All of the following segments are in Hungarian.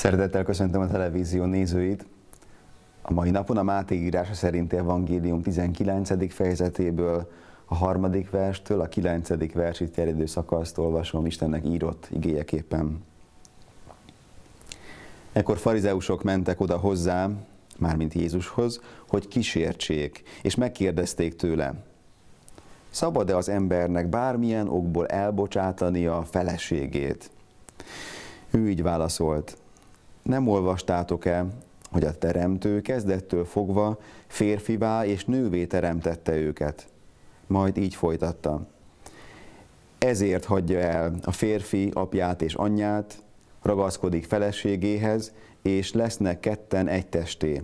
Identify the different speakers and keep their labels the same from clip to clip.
Speaker 1: Szeretettel köszöntöm a televízió nézőit. A mai napon a Máté írása szerinti evangélium 19. fejezetéből, a harmadik verstől, a 9. versig terjedő szakaszt olvasom Istennek írott igényeképpen. Ekkor farizeusok mentek oda hozzá, mármint Jézushoz, hogy kísértsék, és megkérdezték tőle, szabad-e az embernek bármilyen okból elbocsátani a feleségét? Ő így válaszolt, nem olvastátok el, hogy a teremtő kezdettől fogva férfivá és nővé teremtette őket. Majd így folytatta. Ezért hagyja el a férfi apját és anyját, ragaszkodik feleségéhez, és lesznek ketten egy testé.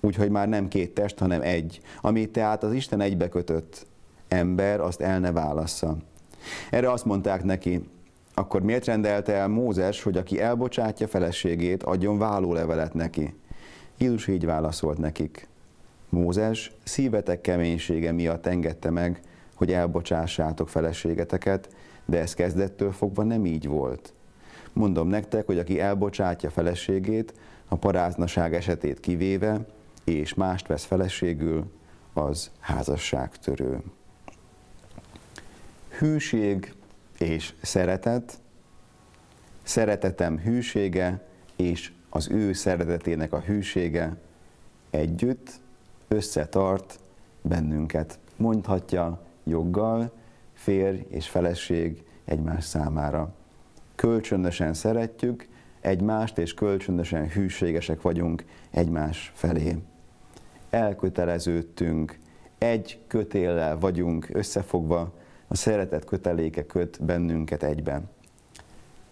Speaker 1: Úgyhogy már nem két test, hanem egy, amit tehát az Isten egybekötött ember azt el ne válassza. Erre azt mondták neki, akkor miért rendelte el Mózes, hogy aki elbocsátja feleségét, adjon vállólevelet neki? Jézus így válaszolt nekik. Mózes szívetek keménysége miatt engedte meg, hogy elbocsássátok feleségeteket, de ez kezdettől fogva nem így volt. Mondom nektek, hogy aki elbocsátja feleségét, a paráznaság esetét kivéve, és mást vesz feleségül, az házasságtörő. Hűség és szeretet, szeretetem hűsége és az ő szeretetének a hűsége együtt összetart bennünket. Mondhatja joggal férj és feleség egymás számára. Kölcsönösen szeretjük egymást, és kölcsönösen hűségesek vagyunk egymás felé. Elköteleződtünk, egy kötéllel vagyunk összefogva, a szeretet köteléke köt bennünket egyben.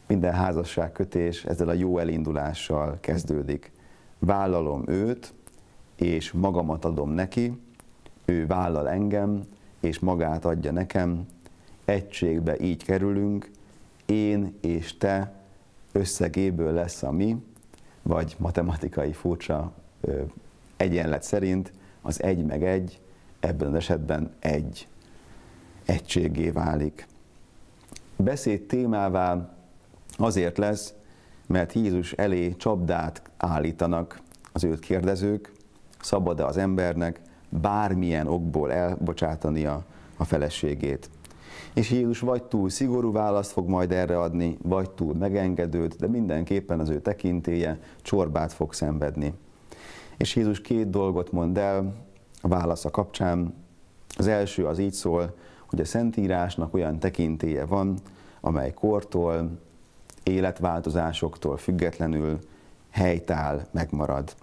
Speaker 1: Minden házasságkötés ezzel a jó elindulással kezdődik. Vállalom őt, és magamat adom neki, ő vállal engem, és magát adja nekem, egységbe így kerülünk, én és te összegéből lesz a mi, vagy matematikai furcsa egyenlet szerint az egy meg egy, ebben az esetben egy egységé válik. Beszéd témává azért lesz, mert Jézus elé csapdát állítanak az őt kérdezők, szabad-e az embernek bármilyen okból elbocsátania a feleségét. És Jézus vagy túl szigorú választ fog majd erre adni, vagy túl megengedőt, de mindenképpen az ő tekintéje csorbát fog szenvedni. És Jézus két dolgot mond el a válasza kapcsán. Az első az így szól, hogy a Szentírásnak olyan tekintéje van, amely kortól, életváltozásoktól függetlenül helytáll, megmarad.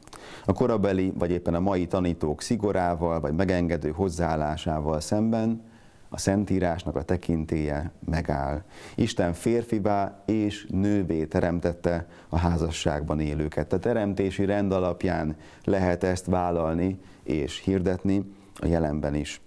Speaker 1: A korabeli, vagy éppen a mai tanítók szigorával, vagy megengedő hozzáállásával szemben a Szentírásnak a tekintéje megáll. Isten férfivá és nővé teremtette a házasságban élőket. A teremtési rend alapján lehet ezt vállalni és hirdetni a jelenben is.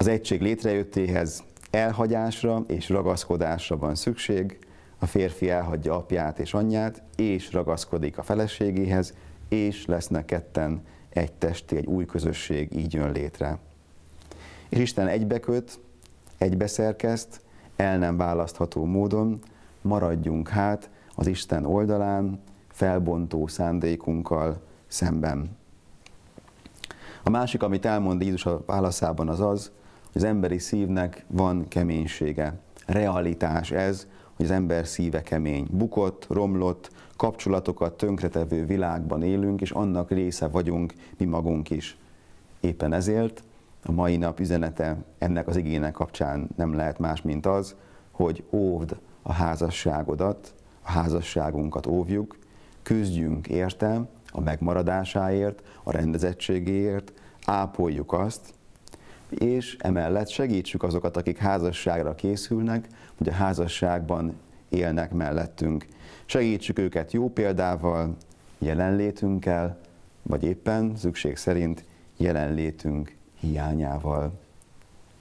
Speaker 1: Az egység létrejöttéhez elhagyásra és ragaszkodásra van szükség, a férfi elhagyja apját és anyját, és ragaszkodik a feleségéhez, és lesznek ketten egy testi, egy új közösség, így jön létre. És Isten egybeköt, egybeszerkezt, el nem választható módon, maradjunk hát az Isten oldalán, felbontó szándékunkkal szemben. A másik, amit elmond Jézus a válaszában, az az, az emberi szívnek van keménysége. Realitás ez, hogy az ember szíve kemény. Bukott, romlott, kapcsolatokat tönkretevő világban élünk, és annak része vagyunk mi magunk is. Éppen ezért a mai nap üzenete ennek az igének kapcsán nem lehet más, mint az, hogy óvd a házasságodat, a házasságunkat óvjuk, küzdjünk érte a megmaradásáért, a rendezettségéért, ápoljuk azt, és emellett segítsük azokat, akik házasságra készülnek, hogy a házasságban élnek mellettünk. Segítsük őket jó példával, jelenlétünkkel, vagy éppen szükség szerint jelenlétünk hiányával.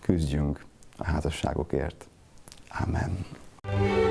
Speaker 1: Küzdjünk a házasságokért. Amen. thank you